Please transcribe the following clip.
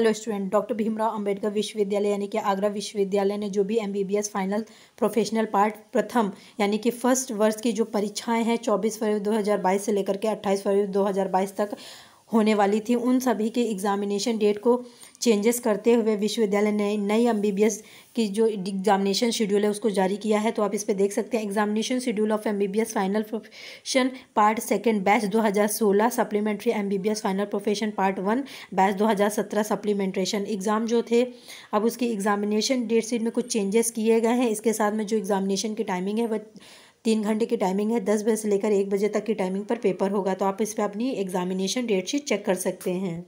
hello student doctor Bhimrao Ambedkar विश्वविद्यालय यानी कि आगरा विश्वविद्यालय ने जो भी एमबीबीएस फाइनल प्रोफेशनल पार्ट प्रथम यानी कि फर्स्ट वर्ष की जो परीक्षाएं हैं 24 फरवरी 2022 से लेकर के 28 फरवरी 2022 तक होने वाली थी उन सभी के एग्ज़ामिनेशन डेट को चेंजेस करते हुए विश्वविद्यालय ने नई एम की जो एग्जामिनेशन शेड्यूल है उसको जारी किया है तो आप इस पर देख सकते हैं examination schedule of M final profession part second batch 2016 supplementary M final profession part one batch 2017 supplementary exam जो थे अब उसकी एग्जामिनेशन डेट सीट में कुछ चेंजेस किए गए हैं इसके साथ में जो एग्जामिनेशन की टाइमिंग है वह तीन घंटे की टाइमिंग है दस बजे से लेकर एक बजे तक की टाइमिंग पर पेपर होगा तो आप इस पर अपनी एग्जामिनेशन डेट शीट चेक कर सकते हैं